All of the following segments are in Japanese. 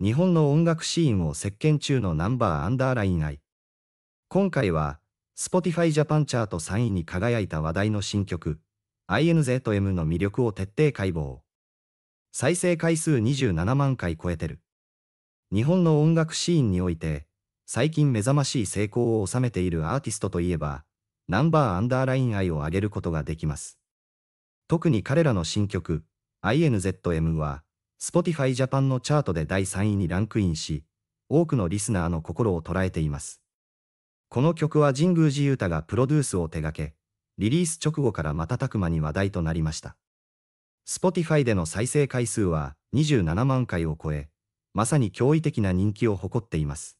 日本の音楽シーンを席巻中のナンバーアンダーライン愛。今回は、Spotify Japan チャート3位に輝いた話題の新曲、INZ と M の魅力を徹底解剖。再生回数27万回超えてる。日本の音楽シーンにおいて、最近目覚ましい成功を収めているアーティストといえば、ナンバーアンダーライン愛を上げることができます。特に彼らの新曲、INZM は、Spotify Japan のチャートで第3位にランクインし、多くのリスナーの心を捉えています。この曲は神宮寺勇太がプロデュースを手掛け、リリース直後から瞬く間に話題となりました。Spotify での再生回数は27万回を超え、まさに驚異的な人気を誇っています。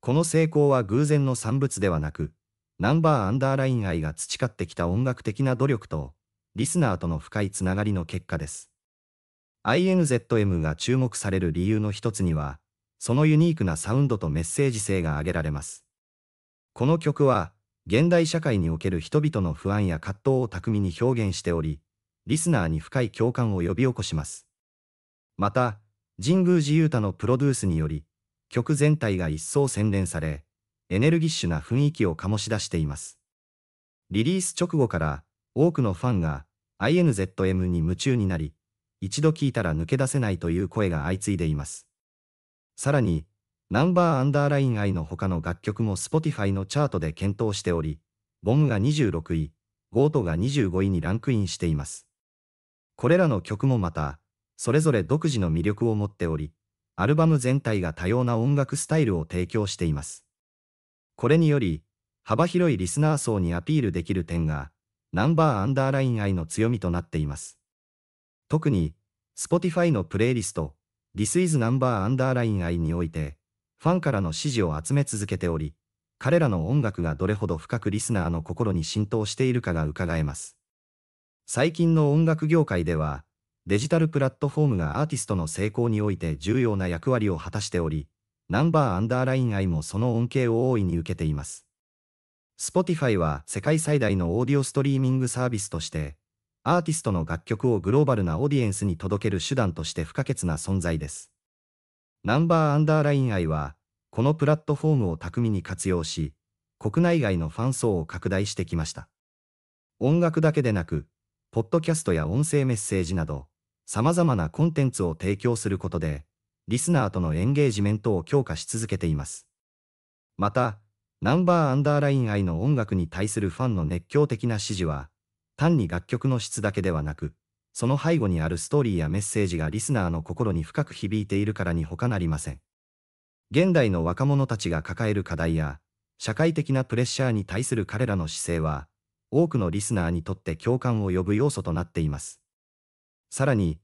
この成功は偶然の産物ではなく、ナンバーアンダーライン愛が培ってきた音楽的な努力と、リスナーとの深いつながりの結果です。INZM が注目される理由の一つには、そのユニークなサウンドとメッセージ性が挙げられます。この曲は、現代社会における人々の不安や葛藤を巧みに表現しており、リスナーに深い共感を呼び起こします。また、神宮寺勇太のプロデュースにより、曲全体が一層洗練され、エネルギッシュな雰囲気を醸し出しています。リリース直後から、多くのファンが INZM に夢中になり、一度聞いたら抜け出せないという声が相次いでいます。さらに、ナンバーアンダーライン I の他の楽曲も Spotify のチャートで検討しており、ボムが26位、ゴートが25位にランクインしています。これらの曲もまた、それぞれ独自の魅力を持っており、アルバム全体が多様な音楽スタイルを提供しています。これにより、幅広いリスナー層にアピールできる点が、ナンバーアンダーライン I の強みとなっています。特に、Spotify のプレイリスト、This is Number Underline I において、ファンからの支持を集め続けており、彼らの音楽がどれほど深くリスナーの心に浸透しているかが伺えます。最近の音楽業界では、デジタルプラットフォームがアーティストの成功において重要な役割を果たしており、ナンバーアンダーライン愛もその恩恵を大いに受けています。Spotify は世界最大のオーディオストリーミングサービスとして、アーティストの楽曲をグローバルなオーディエンスに届ける手段として不可欠な存在です。ナンバーアンダーライン愛は、このプラットフォームを巧みに活用し、国内外のファン層を拡大してきました。音楽だけでなく、ポッドキャストや音声メッセージなど、様々なコンテンツを提供することで、リスナーとのエンゲージメントを強化し続けています。また、ナンバーアンダーライン愛の音楽に対するファンの熱狂的な支持は、単に楽曲の質だけではなく、その背後にあるストーリーやメッセージがリスナーの心に深く響いているからに他なりません。現代の若者たちが抱える課題や、社会的なプレッシャーに対する彼らの姿勢は、多くのリスナーにとって共感を呼ぶ要素となっています。さらに、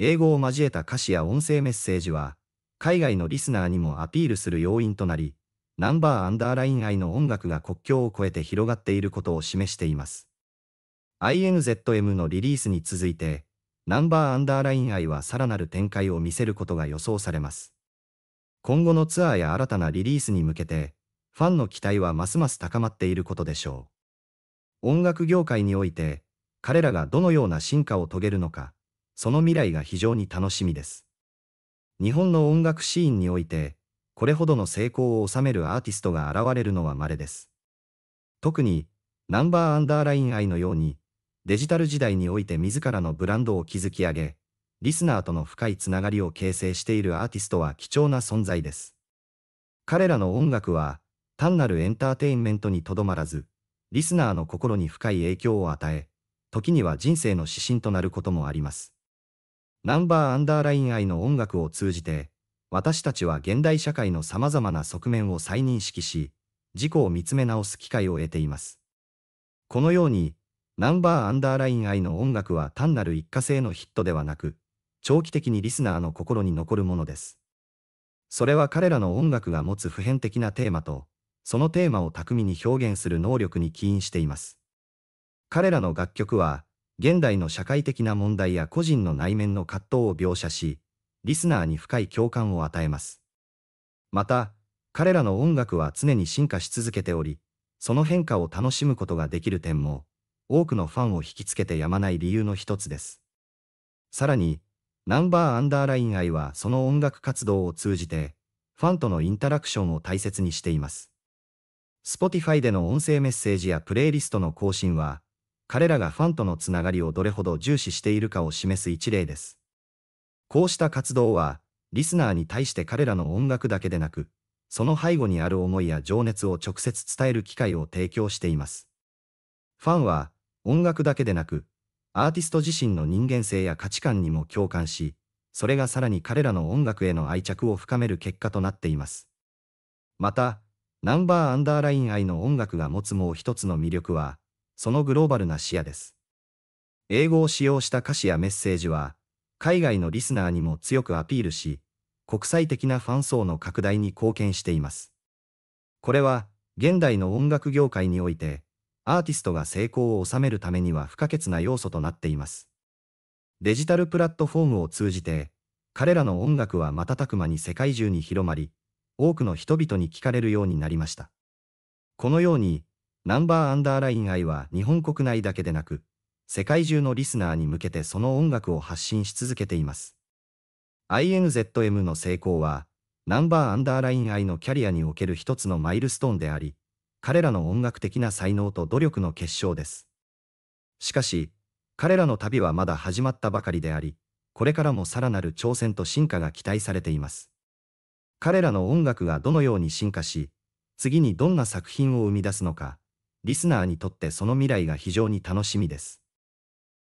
英語を交えた歌詞や音声メッセージは、海外のリスナーにもアピールする要因となり、ナンバーアンダーライン愛の音楽が国境を越えて広がっていることを示しています。INZM のリリースに続いて、ナンバーアンダーライン愛はさらなる展開を見せることが予想されます。今後のツアーや新たなリリースに向けて、ファンの期待はますます高まっていることでしょう。音楽業界において、彼らがどのような進化を遂げるのか、その未来が非常に楽しみです。日本の音楽シーンにおいて、これほどの成功を収めるアーティストが現れるのは稀です。特に、ナンバーアンダーライン愛のように、デジタル時代において自らのブランドを築き上げ、リスナーとの深いつながりを形成しているアーティストは貴重な存在です。彼らの音楽は、単なるエンターテインメントにとどまらず、リスナーの心に深い影響を与え、時には人生の指針となることもあります。ナンバーアンダーライン愛の音楽を通じて、私たちは現代社会の様々な側面を再認識し、自己を見つめ直す機会を得ています。このように、ナンバーアンダーライン愛の音楽は単なる一過性のヒットではなく、長期的にリスナーの心に残るものです。それは彼らの音楽が持つ普遍的なテーマと、そのテーマを巧みに表現する能力に起因しています。彼らの楽曲は、現代の社会的な問題や個人の内面の葛藤を描写し、リスナーに深い共感を与えます。また、彼らの音楽は常に進化し続けており、その変化を楽しむことができる点も、多くのファンを引きつけてやまない理由の一つです。さらに、ナンバーアンダーライン愛はその音楽活動を通じて、ファンとのインタラクションを大切にしています。Spotify での音声メッセージやプレイリストの更新は、彼らがファンとのつながりをどれほど重視しているかを示す一例です。こうした活動は、リスナーに対して彼らの音楽だけでなく、その背後にある思いや情熱を直接伝える機会を提供しています。ファンは、音楽だけでなく、アーティスト自身の人間性や価値観にも共感し、それがさらに彼らの音楽への愛着を深める結果となっています。また、ナンバーアンダーライン愛の音楽が持つもう一つの魅力は、そのグローバルな視野です。英語を使用した歌詞やメッセージは、海外のリスナーにも強くアピールし、国際的なファン層の拡大に貢献しています。これは、現代の音楽業界において、アーティストが成功を収めるためには不可欠な要素となっています。デジタルプラットフォームを通じて、彼らの音楽は瞬く間に世界中に広まり、多くの人々に聞かれるようになりました。このように、ナンバーアンダーライン愛は日本国内だけでなく、世界中のリスナーに向けてその音楽を発信し続けています。INZM の成功は、ナンバーアンダーライン愛のキャリアにおける一つのマイルストーンであり、彼らの音楽的な才能と努力の結晶です。しかし、彼らの旅はまだ始まったばかりであり、これからもさらなる挑戦と進化が期待されています。彼らの音楽がどのように進化し、次にどんな作品を生み出すのか、リスナーにとってその未来が非常に楽しみです。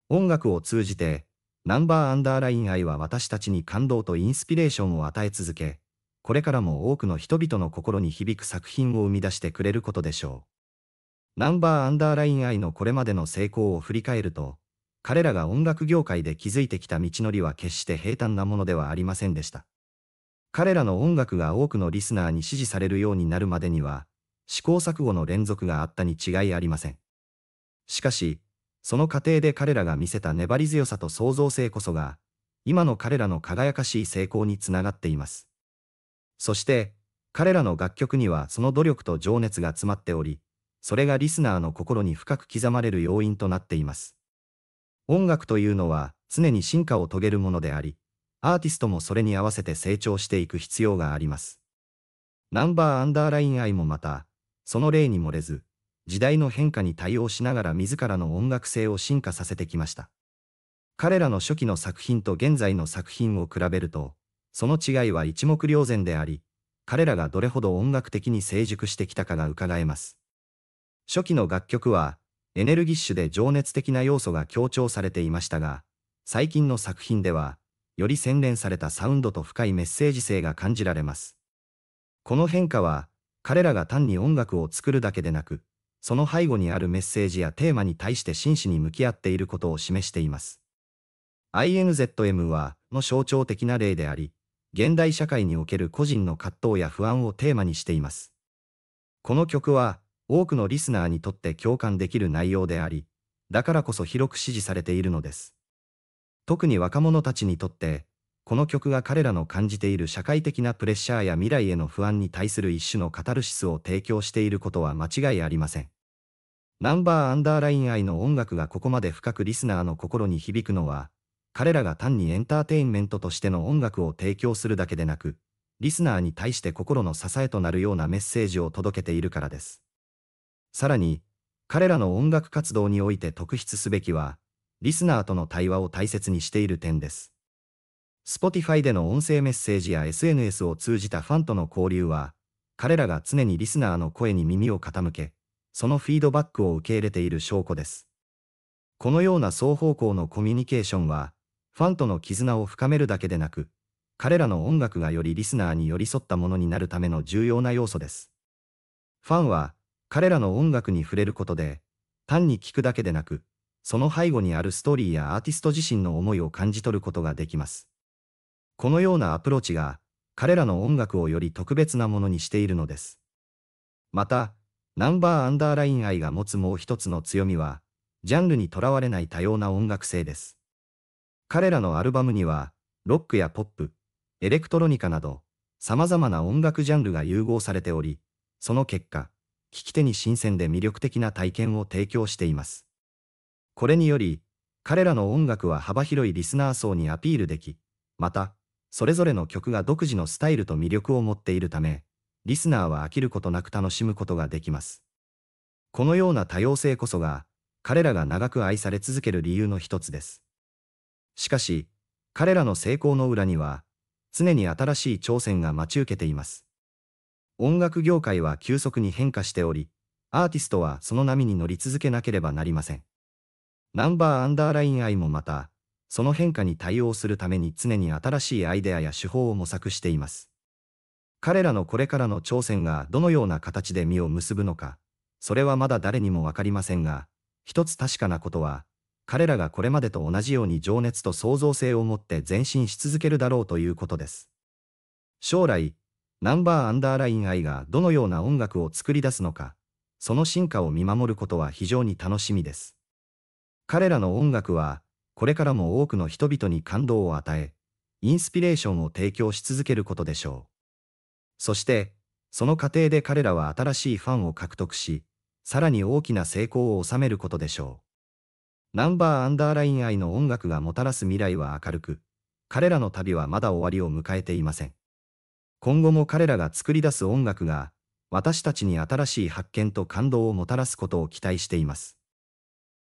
音楽を通じて、ナンバーアンダーライン愛は私たちに感動とインスピレーションを与え続け、これからも多くの人々の心に響く作品を生み出してくれることでしょう。ナンバーアンダーライン愛のこれまでの成功を振り返ると、彼らが音楽業界で築いてきた道のりは決して平坦なものではありませんでした。彼らの音楽が多くのリスナーに支持されるようになるまでには、試行錯誤の連続があったに違いありません。しかし、その過程で彼らが見せた粘り強さと創造性こそが、今の彼らの輝かしい成功につながっています。そして、彼らの楽曲にはその努力と情熱が詰まっており、それがリスナーの心に深く刻まれる要因となっています。音楽というのは常に進化を遂げるものであり、アーティストもそれに合わせて成長していく必要があります。ナンバーアンダーライン愛もまた、その例に漏れず、時代の変化に対応しながら自らの音楽性を進化させてきました。彼らの初期の作品と現在の作品を比べると、その違いは一目瞭然であり、彼らがどれほど音楽的に成熟してきたかが伺えます。初期の楽曲は、エネルギッシュで情熱的な要素が強調されていましたが、最近の作品では、より洗練されたサウンドと深いメッセージ性が感じられます。この変化は、彼らが単に音楽を作るだけでなく、その背後にあるメッセージやテーマに対して真摯に向き合っていることを示しています。INZM は、の象徴的な例であり、現代社会における個人の葛藤や不安をテーマにしています。この曲は、多くのリスナーにとって共感できる内容であり、だからこそ広く支持されているのです。特に若者たちにとって、この曲が彼らの感じている社会的なプレッシャーや未来への不安に対する一種のカタルシスを提供していることは間違いありません。ナンバーアンダーライン愛の音楽がここまで深くリスナーの心に響くのは、彼らが単にエンターテインメントとしての音楽を提供するだけでなく、リスナーに対して心の支えとなるようなメッセージを届けているからです。さらに、彼らの音楽活動において特筆すべきは、リスナーとの対話を大切にしている点です。Spotify での音声メッセージや SNS を通じたファンとの交流は、彼らが常にリスナーの声に耳を傾け、そのフィードバックを受け入れている証拠です。このような双方向のコミュニケーションは、ファンとの絆を深めるだけでなく、彼らの音楽がよりリスナーに寄り添ったものになるための重要な要素です。ファンは、彼らの音楽に触れることで、単に聴くだけでなく、その背後にあるストーリーやアーティスト自身の思いを感じ取ることができます。このようなアプローチが、彼らの音楽をより特別なものにしているのです。また、ナンバーアンダーライン愛が持つもう一つの強みは、ジャンルにとらわれない多様な音楽性です。彼らのアルバムには、ロックやポップ、エレクトロニカなど、様々な音楽ジャンルが融合されており、その結果、聞き手に新鮮で魅力的な体験を提供しています。これにより、彼らの音楽は幅広いリスナー層にアピールでき、また、それぞれの曲が独自のスタイルと魅力を持っているため、リスナーは飽きることなく楽しむことができます。このような多様性こそが、彼らが長く愛され続ける理由の一つです。しかし、彼らの成功の裏には、常に新しい挑戦が待ち受けています。音楽業界は急速に変化しており、アーティストはその波に乗り続けなければなりません。ナンバーアンダーライン愛もまた、その変化に対応するために常に新しいアイデアや手法を模索しています。彼らのこれからの挑戦がどのような形で実を結ぶのか、それはまだ誰にもわかりませんが、一つ確かなことは、彼らがこれまでと同じように情熱と創造性を持って前進し続けるだろうということです。将来、ナンバーアンダーライン愛がどのような音楽を作り出すのか、その進化を見守ることは非常に楽しみです。彼らの音楽は、これからも多くの人々に感動を与え、インスピレーションを提供し続けることでしょう。そして、その過程で彼らは新しいファンを獲得し、さらに大きな成功を収めることでしょう。ナンバーアンダーライン愛の音楽がもたらす未来は明るく、彼らの旅はまだ終わりを迎えていません。今後も彼らが作り出す音楽が、私たちに新しい発見と感動をもたらすことを期待しています。